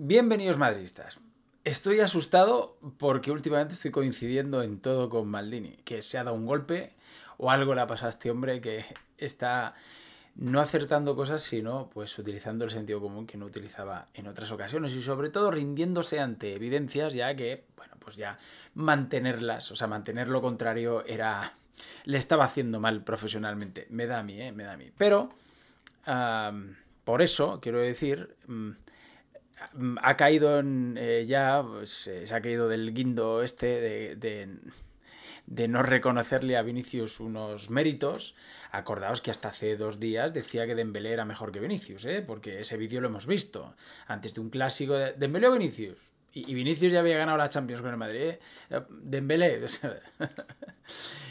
Bienvenidos madridistas. Estoy asustado porque últimamente estoy coincidiendo en todo con Maldini, que se ha dado un golpe o algo le ha pasado a este hombre que está no acertando cosas, sino pues utilizando el sentido común que no utilizaba en otras ocasiones y sobre todo rindiéndose ante evidencias ya que, bueno, pues ya mantenerlas, o sea, mantener lo contrario era le estaba haciendo mal profesionalmente, me da a mí, eh, me da a mí. Pero por eso quiero decir mm, ha caído en, eh, ya, pues, eh, se ha caído del guindo este de, de, no reconocerle a Vinicius unos méritos. Acordaos que hasta hace dos días decía que Dembélé era mejor que Vinicius, ¿eh? porque ese vídeo lo hemos visto. Antes de un clásico, de... ¿Dembélé o Vinicius? Y, Vinicius ya había ganado la Champions con el Madrid. ¿eh? eh Dembélé.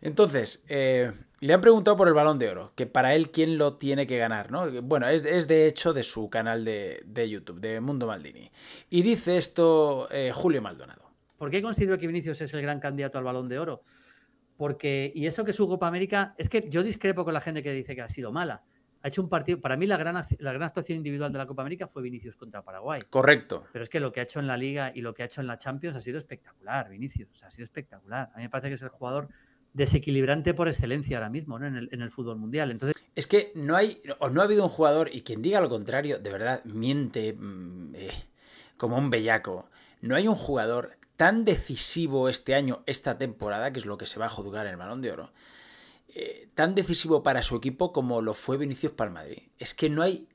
Entonces, eh, le han preguntado por el Balón de Oro, que para él quién lo tiene que ganar, ¿no? Bueno, es, de hecho de su canal de, YouTube, de Mundo Maldini. Y dice esto eh, Julio Maldonado. ¿Por qué considero que Vinicius es el gran candidato al Balón de Oro? Porque, y eso que su Copa América, es que yo discrepo con la gente que dice que ha sido mala ha hecho un partido. Para mí, la gran, la gran actuación individual de la Copa América fue Vinicius contra Paraguay. Correcto. Pero es que lo que ha hecho en la Liga y lo que ha hecho en la Champions ha sido espectacular, Vinicius. ha sido espectacular. A mí me parece que es el jugador desequilibrante por excelencia ahora mismo ¿no? en, el, en, el, fútbol mundial. Entonces... Es que no hay o no ha habido un jugador, y quien diga lo contrario, de verdad, miente mm, eh, como un bellaco. No hay un jugador tan decisivo este año, esta temporada, que es lo que se va a juzgar en el balón de oro eh, tan decisivo para su equipo como lo fue Vinicius para el Madrid. Es que no hay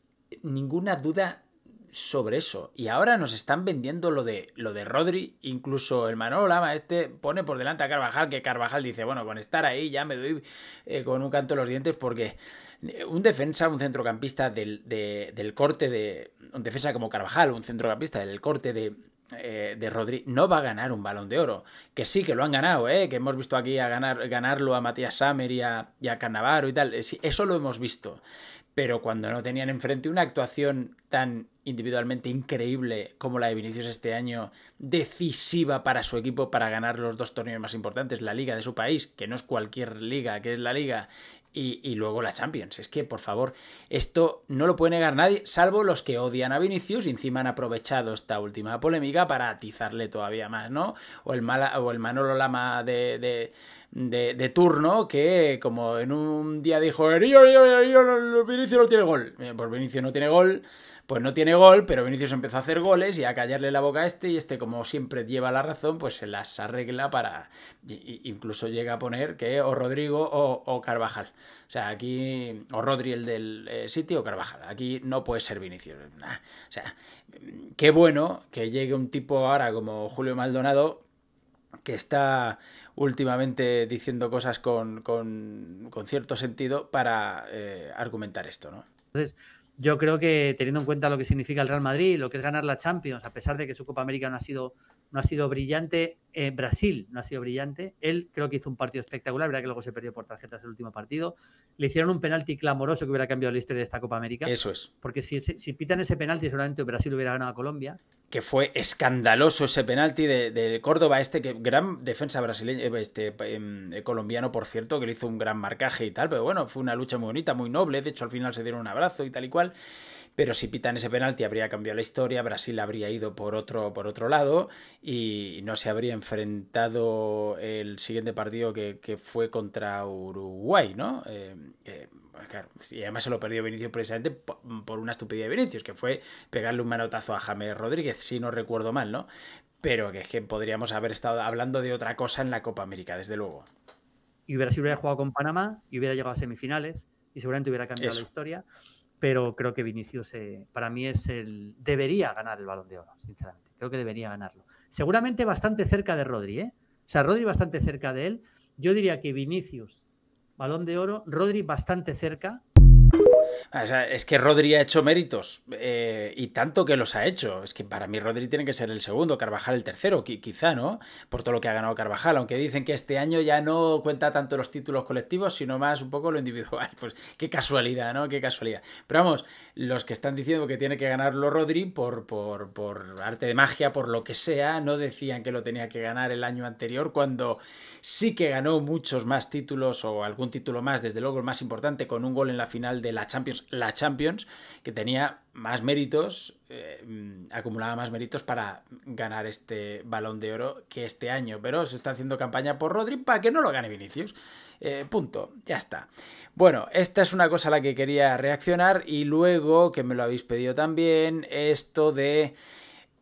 ninguna duda sobre eso. Y ahora nos están vendiendo lo de, lo de Rodri, incluso el Manolo Lama este pone por delante a Carvajal, que Carvajal dice, bueno, con estar ahí ya me doy eh, con un canto los dientes porque eh, un defensa, un centrocampista del, del corte de... Un defensa como Carvajal, un centrocampista del corte de, eh, de Rodríguez, no va a ganar un balón de oro. Que sí, que lo han ganado, ¿eh? que hemos visto aquí a ganar, ganarlo a Matías Samer y a, y a y tal. Eh, eso lo hemos visto. Pero cuando no tenían enfrente una actuación tan individualmente increíble como la de Vinicius este año, decisiva para su equipo para ganar los dos torneos más importantes, la liga de su país, que no es cualquier liga, que es la liga, y, luego la Champions. Es que, por favor, esto no lo puede negar nadie, salvo los que odian a Vinicius y encima han aprovechado esta última polémica para atizarle todavía más, ¿no? O el, mala, o el Manolo Lama de de, de, turno que, como en un día dijo, Vinicio Vinicius no tiene gol. Eh, pues Vinicius no tiene gol, pues no tiene gol, pero Vinicius empezó a hacer goles y a callarle la boca a este, y este, como siempre lleva la razón, pues se las arregla para. Incluso llega a poner que o Rodrigo o, Carvajal. O sea, aquí. O Rodri el del eh, City o Carvajal. Aquí no puede ser Vinicius. O sea, qué bueno que llegue un tipo ahora como Julio Maldonado que está últimamente diciendo cosas con, con, cierto sentido para eh, argumentar esto, ¿no? Entonces, yo creo que teniendo en cuenta lo que significa el Real Madrid, lo que es ganar la Champions, a pesar de que su Copa América no ha sido no ha sido brillante. Eh, Brasil no ha sido brillante. Él creo que hizo un partido espectacular, verdad que luego se perdió por tarjetas el último partido. Le hicieron un penalti clamoroso que hubiera cambiado la historia de esta Copa América. Eso es. Porque si, pitan ese penalti, seguramente Brasil hubiera ganado a Colombia. Que fue escandaloso ese penalti de, Córdoba, este que gran defensa brasileña eh, este em, eh, colombiano, por cierto, que le hizo un gran marcaje y tal. Pero bueno, fue una lucha muy bonita, muy noble. De hecho, al final se dieron un abrazo y tal y cual pero si pitan ese penalti habría cambiado la historia, Brasil habría ido por otro, por otro lado y no se habría enfrentado el siguiente partido que, fue contra Uruguay, ¿no? Eh, eh, pues y además se lo perdió Vinicius precisamente por una estupidez de Vinicius, que fue pegarle un manotazo a James Rodríguez, si no recuerdo mal, ¿no? Pero que es que podríamos haber estado hablando de otra cosa en la Copa América, desde luego. Y Brasil hubiera jugado con Panamá y hubiera llegado a semifinales y seguramente hubiera cambiado la historia pero creo que Vinicius eh, para mí es el debería ganar el Balón de Oro, sinceramente. Creo que debería ganarlo. Seguramente bastante cerca de Rodri, ¿eh? O sea, Rodri bastante cerca de él. Yo diría que Vinicius, Balón de Oro, Rodri bastante cerca Ah, es que Rodri ha hecho méritos eh, y tanto que los ha hecho. Es que para mí Rodri tiene que ser el segundo, Carvajal el tercero, quizá, ¿no? Por todo lo que ha ganado Carvajal, aunque dicen que este año ya no cuenta tanto los títulos colectivos, sino más un poco lo individual. Pues qué casualidad, ¿no? Qué casualidad. Pero vamos, los que están diciendo que tiene que ganarlo Rodri por, por, por arte de magia, por lo que sea, no decían que lo tenía que ganar el año anterior, cuando sí que ganó muchos más títulos o algún título más, desde luego el más importante, con un gol en la final de la Champions la Champions, que tenía más méritos, eh, acumulaba más méritos para ganar este balón de oro que este año. Pero se está haciendo campaña por Rodri para que no lo gane Vinicius. Eh, punto, ya está. Bueno, esta es una cosa a la que quería reaccionar y luego, que me lo habéis pedido también, esto de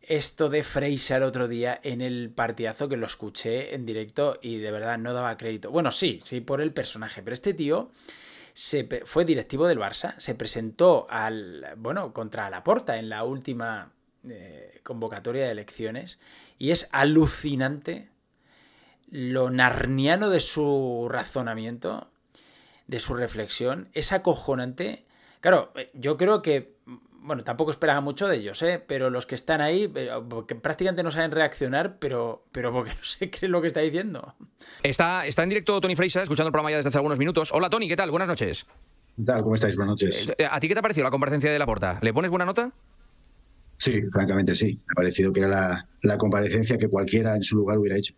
esto de fraser el otro día en el partidazo que lo escuché en directo y de verdad no daba crédito. Bueno, sí, sí, por el personaje, pero este tío fue directivo del Barça, se presentó al, bueno, contra porta en la última eh, convocatoria de elecciones y es alucinante lo narniano de su razonamiento, de su reflexión, es acojonante Claro, eh, yo creo que, mm, bueno, tampoco esperaba mucho de ellos, ¿eh? pero los que están ahí, eh, que prácticamente no saben reaccionar, pero, pero porque no sé qué es lo que está diciendo. Está, está en directo Tony Freisa, escuchando el programa ya desde hace algunos minutos. Hola Tony, ¿qué tal? Buenas noches. ¿Qué tal? ¿Cómo estáis? Buenas noches. Eh, ¿A ti qué te ha parecido la comparecencia de la Porta? ¿Le pones buena nota? Sí, francamente sí. Me ha parecido que era la, comparecencia que cualquiera en su lugar hubiera hecho.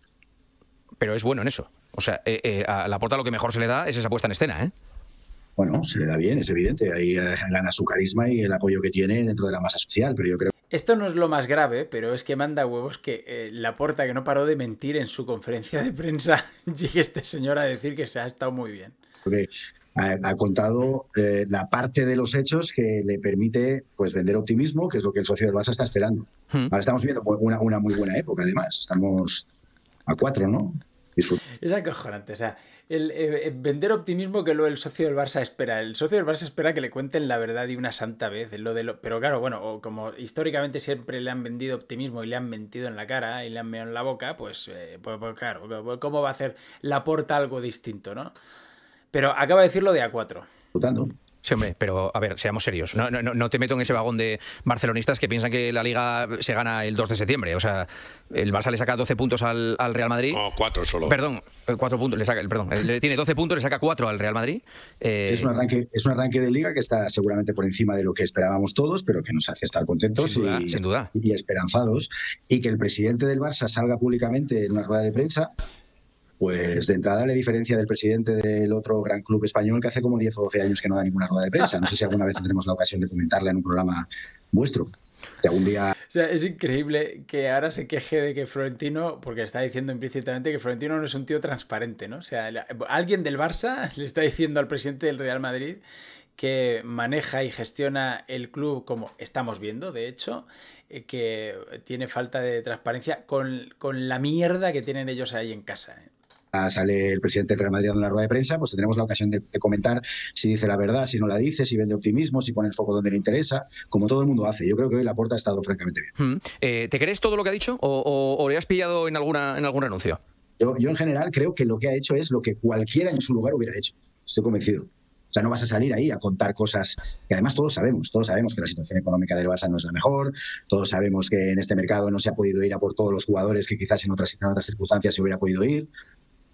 Pero es bueno en eso. O sea, eh, la a lo que mejor se le da es esa puesta en escena, ¿eh? bueno, se le da bien, es evidente. Ahí eh, gana su carisma y el apoyo que tiene dentro de la masa social, pero yo creo. Esto no es lo más grave, pero es que manda huevos que eh, la porta que no paró de mentir en su conferencia de prensa, llegue este señor a decir que se ha estado muy bien. Porque ha, contado eh, la parte de los hechos que le permite pues, vender optimismo, que es lo que el socio del Barça está esperando. Hmm. Ahora estamos viendo una muy buena época, además. Estamos a cuatro, ¿no? Es acojonante. O sea, el, eh, eh, vender optimismo que lo el socio del Barça espera. El socio del Barça espera que le cuenten la verdad y una santa vez. Lo de Pero claro, bueno, como históricamente siempre le han vendido optimismo y le han mentido en la cara y le han meado en la boca, pues, eh, pues, pues claro, ¿cómo va a hacer la porta algo distinto, no? Pero acaba de decirlo de A4. Sí, hombre, pero a ver, seamos serios. No, no, te meto en ese vagón de barcelonistas que piensan que la liga se gana el 2 de septiembre. O sea, el Barça le saca 12 puntos al, Real Madrid. No, 4 solo. Perdón, 4 eh, puntos, le saca, perdón, le tiene 12 puntos, le saca 4 al Real Madrid. Eh, es, un arranque, es un arranque de liga que está seguramente por encima de lo que esperábamos todos, pero que nos hace estar contentos y esperanzados. Y que el presidente del Barça salga públicamente en una rueda de prensa pues de entrada le diferencia del presidente del otro gran club español que hace como 10 o 12 años que no da ninguna rueda de prensa. No sé si alguna vez tendremos la ocasión de comentarla en un programa vuestro. O sea, es increíble que ahora se queje de que Florentino, porque está diciendo implícitamente que Florentino no es un tío transparente, ¿no? O sea, alguien del Barça le está diciendo al presidente del Real Madrid que maneja y gestiona el club como estamos viendo, de hecho, eh, que tiene falta de transparencia con, la mierda que tienen ellos ahí en casa. ¿eh? sale el presidente del Real Madrid en una rueda de prensa, pues tendremos la ocasión de, comentar si dice la verdad, si no la dice, si vende optimismo, si pone el foco donde le interesa, como todo el mundo hace. Yo creo que hoy la puerta ha estado francamente bien. Hmm. Eh, ¿Te crees todo lo que ha dicho o, o, le has pillado en, alguna, en algún anuncio? Yo, en general creo que lo que ha hecho es lo que cualquiera en su lugar hubiera hecho. Estoy convencido. O sea, no vas a salir ahí a contar cosas que además todos sabemos. Todos sabemos que la situación económica del Barça no es la mejor. Todos sabemos que en este mercado no se ha podido ir a por todos los jugadores que quizás en otras, en otras circunstancias se hubiera podido ir.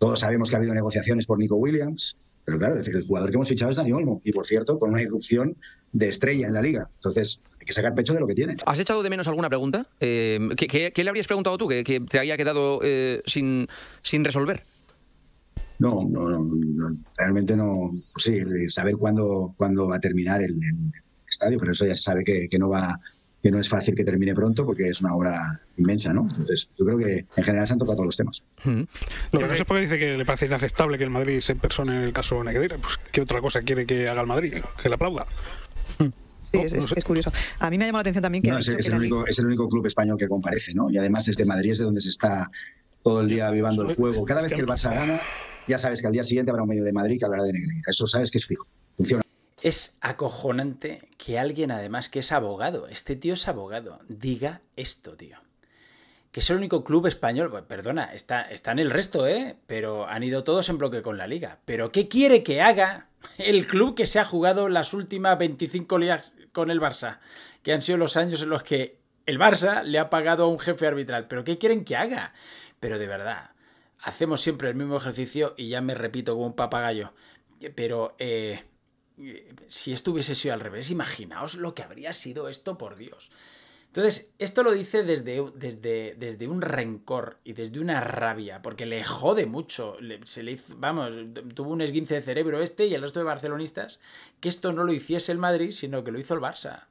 Todos sabemos que ha habido negociaciones por Nico Williams, pero claro, el jugador que hemos fichado es Dani Olmo, y por cierto, con una irrupción de estrella en la liga. Entonces, hay que sacar pecho de lo que tiene. ¿Has echado de menos alguna pregunta? Eh, ¿qué, le habrías preguntado tú que, te haya quedado eh, sin, sin resolver? No, no, no, realmente no. Pues sí, saber cuándo, cuándo va a terminar el, estadio, pero eso ya se sabe que, que no va que no es fácil que termine pronto porque es una obra inmensa, ¿no? Entonces, yo creo que en general se han tocado todos los temas. Lo que no sé puede dice que le parece inaceptable que el Madrid se persone en el caso Negreira. Pues, ¿Qué otra cosa quiere que haga el Madrid? Que le aplauda. Sí, es, curioso. A mí me ha llamado la atención también que. es, el único, club español que comparece, ¿no? Y además de Madrid es de donde se está todo el día vivando el juego. Cada vez que el Barça gana, ya sabes que al día siguiente habrá un medio de Madrid que hablará de Negreira. Eso sabes que es fijo. Es acojonante que alguien, además, que es abogado, este tío es abogado, diga esto, tío. Que es el único club español, perdona, está, está en el resto, ¿eh? Pero han ido todos en bloque con la liga. Pero ¿qué quiere que haga el club que se ha jugado las últimas 25 ligas con el Barça? Que han sido los años en los que el Barça le ha pagado a un jefe arbitral. ¿Pero qué quieren que haga? Pero de verdad, hacemos siempre el mismo ejercicio y ya me repito como un papagayo. Pero, eh si esto hubiese sido al revés, imaginaos lo que habría sido esto, por Dios. Entonces, esto lo dice desde, desde, desde un rencor y desde una rabia, porque le jode mucho. se le hizo, vamos, tuvo un esguince de cerebro este y el resto de barcelonistas que esto no lo hiciese el Madrid, sino que lo hizo el Barça.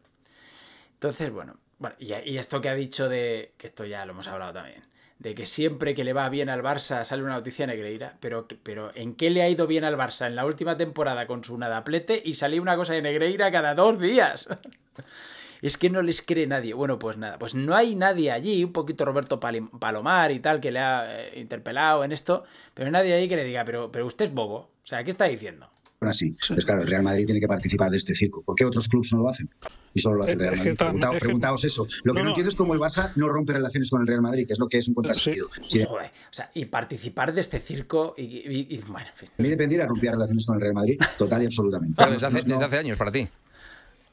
Entonces, bueno, y, y esto que ha dicho de. que esto ya lo hemos hablado también de que siempre que le va bien al Barça sale una noticia negreira, pero, pero ¿en qué le ha ido bien al Barça en la última temporada con su nadaplete y salió una cosa de negreira cada dos días? es que no les cree nadie. Bueno, pues nada, pues no hay nadie allí, un poquito Roberto Palomar y tal que le ha eh, interpelado en esto, pero nadie ahí que le diga, pero, pero usted es bobo, o sea, ¿qué está diciendo? así. Sí. Pues claro, el Real Madrid tiene que participar de este circo. ¿Por qué otros clubes no lo hacen? Y solo lo hacen eh, Real Madrid. Preguntaos, eso. Lo que no, entiendo es cómo el Barça no rompe relaciones con el Real Madrid, que es lo que es un contrasentido. y participar de este circo y, bueno, en fin. A mí dependiera romper relaciones con el Real Madrid total y absolutamente. desde hace, años para ti.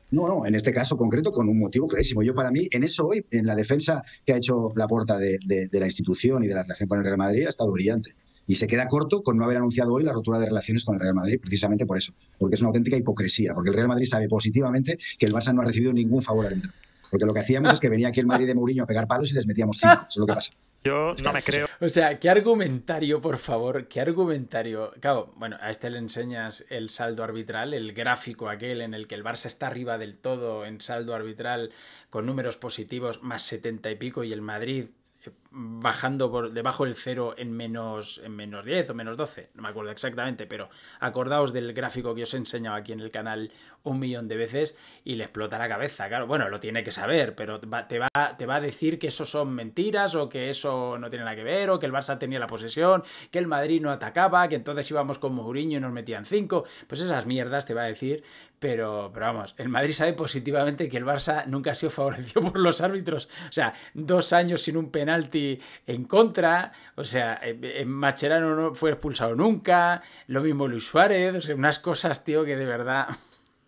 No, no, en este caso concreto con un motivo clarísimo. Yo para mí, en eso hoy, en la defensa que ha hecho la puerta de la institución y de la relación con el Real Madrid, ha estado brillante. Y se queda corto con no haber anunciado hoy la rotura de relaciones con el Real Madrid, precisamente por eso, porque es una auténtica hipocresía, porque el Real Madrid sabe positivamente que el Barça no ha recibido ningún favor arbitral. Porque lo que hacíamos es que venía aquí el Madrid de Mourinho a pegar palos y les metíamos cinco, es lo que pasa. Yo no me creo. O sea, qué argumentario, por favor, qué argumentario. Claro, bueno, a este le enseñas el saldo arbitral, el gráfico aquel en el que el Barça está arriba del todo en saldo arbitral con números positivos más setenta y pico y el Madrid eh, bajando por debajo del cero en menos, en menos 10 o menos 12, no me acuerdo exactamente, pero acordaos del gráfico que os he enseñado aquí en el canal un millón de veces y le explota la cabeza, claro, bueno, lo tiene que saber, pero te va, te va a decir que eso son mentiras o que eso no tiene nada que ver o que el Barça tenía la posesión, que el Madrid no atacaba, que entonces íbamos con Mourinho y nos metían 5, pues esas mierdas te va a decir, pero, pero vamos, el Madrid sabe positivamente que el Barça nunca ha sido favorecido por los árbitros, o sea, dos años sin un penalti en contra, o sea, eh, eh, Macherano no fue expulsado nunca, lo mismo Luis Suárez, o sea, unas cosas, tío, que de verdad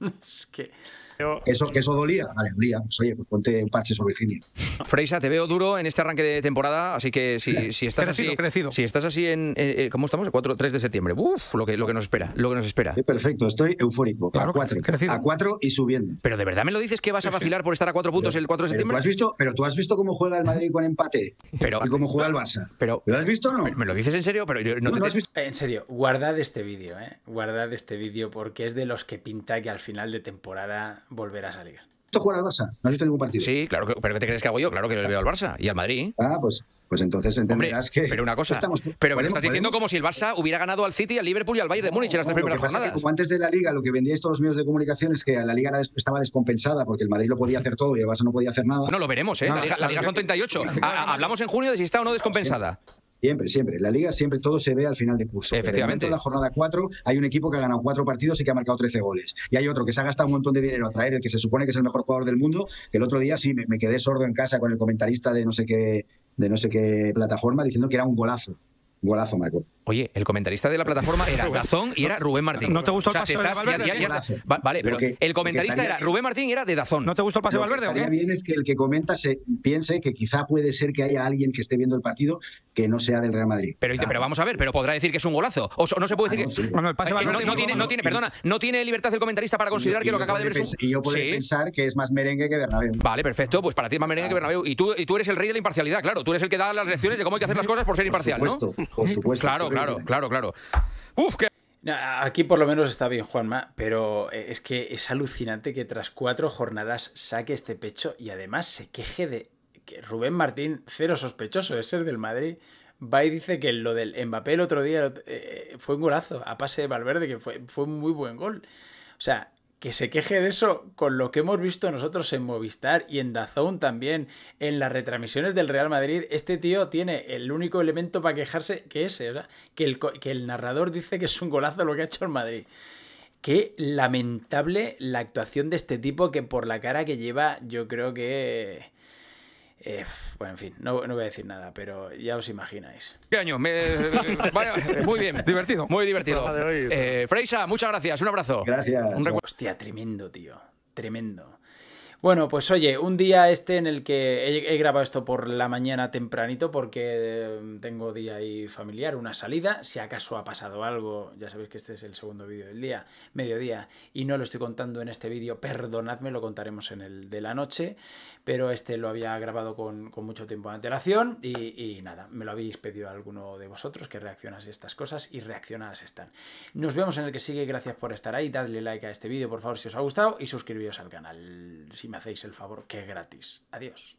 es que eso, que eso dolía, vale, dolía. Pues, oye, pues ponte un parche sobre Virginia. Freisa, te veo duro en este arranque de temporada, así que si, si estás así. Crecido. Si estás así en. ¿Cómo estamos? El 4, 3 de septiembre. Uf, lo que, lo que nos espera. Lo que nos espera. perfecto, estoy eufórico. a 4. A 4 y subiendo. Pero de verdad me lo dices que vas a vacilar por estar a 4 puntos el 4 de septiembre. Pero tú, has visto, pero tú has visto cómo juega el Madrid con empate. y cómo juega el Barça. Pero, ¿Lo has visto o no? ¿Me lo dices en serio? Pero no, no, te... visto? En serio, guardad este vídeo, ¿eh? Guardad este vídeo porque es de los que pinta que al final de temporada volver a salir. ¿Esto juegas al Barça? ¿No has visto ningún partido? Sí, claro, pero ¿qué te crees que hago yo? Claro que le veo al Barça y al Madrid. Ah, pues, pues entonces entenderás que. Pero una cosa, estamos, pero me estás diciendo como si el Barça hubiera ganado al City, al Liverpool y al Bayern de Múnich en las tres primeras jornadas. como antes de la Liga, lo que vendíais todos los medios de comunicación es que la Liga estaba descompensada porque el Madrid lo podía hacer todo y el Barça no podía hacer nada. No, lo veremos, ¿eh? la, Liga, la Liga son 38. Hablamos en junio de si está o no descompensada. Siempre, siempre. La liga siempre todo se ve al final de curso. Efectivamente. En la jornada 4 hay un equipo que ha ganado 4 partidos y que ha marcado 13 goles. Y hay otro que se ha gastado un montón de dinero a traer el que se supone que es el mejor jugador del mundo. El otro día sí me, me quedé sordo en casa con el comentarista de no sé qué, de no sé qué plataforma diciendo que era un golazo. Golazo, Marco. Oye, el comentarista de la plataforma era Dazón y era Rubén Martín. ¿No te gustó el pase Valverde? vale, pero, el comentarista era Rubén Martín y era de Dazón. ¿No te gustó el pase de Valverde? Lo que estaría bien es que el que comenta se piense que quizá puede ser que haya alguien que esté viendo el partido que no sea del Real Madrid. Pero, vamos a ver, pero podrá decir que es un golazo. O no se puede decir que. tiene, no tiene, perdona, no tiene libertad el comentarista para considerar que lo que acaba de ver es Y yo podría pensar que es más merengue que Bernabéu. Vale, perfecto, pues para ti es más merengue que Bernabéu. Y tú, y tú eres el rey de la imparcialidad, claro. Tú eres el que da las lecciones de cómo hay que hacer las cosas por ser imparcial, ¿no? por Claro, claro, claro, claro. Uf, que Aquí por lo menos está bien Juanma, pero eh, es que es alucinante que tras cuatro jornadas saque este pecho y además se queje de que Rubén Martín, cero sospechoso de ser del Madrid, va y dice que lo del Mbappé el otro día eh, fue un golazo a pase de Valverde, que fue, fue un muy buen gol. O sea, que se queje de eso con lo que hemos visto nosotros en Movistar y en Dazón también, en las retransmisiones del Real Madrid, este tío tiene el único elemento para quejarse que es Que el, que el narrador dice que es un golazo lo que ha hecho en Madrid. Qué lamentable la actuación de este tipo que por la cara que lleva yo creo que eh, bueno, en fin, no, voy a decir nada, pero ya os imagináis. ¿Qué año? muy bien. divertido. Muy divertido. Eh, Freisa, muchas gracias. Un abrazo. Gracias. Hostia, tremendo, tío. Tremendo. Bueno, pues oye, un día este en el que he, grabado esto por la mañana tempranito porque eh, tengo día ahí familiar, una salida. Si acaso ha pasado algo, ya sabéis que este es el segundo vídeo del día, mediodía, y no lo estoy contando en este vídeo, perdonadme, lo contaremos en el de la noche, pero este lo había grabado con, mucho tiempo de antelación y, y, nada, me lo habéis pedido a alguno de vosotros que reaccionase estas cosas y reaccionadas están. Nos vemos en el que sigue, gracias por estar ahí, dadle like a este vídeo por favor si os ha gustado y suscribíos al canal me hacéis el favor, que gratis. Adiós.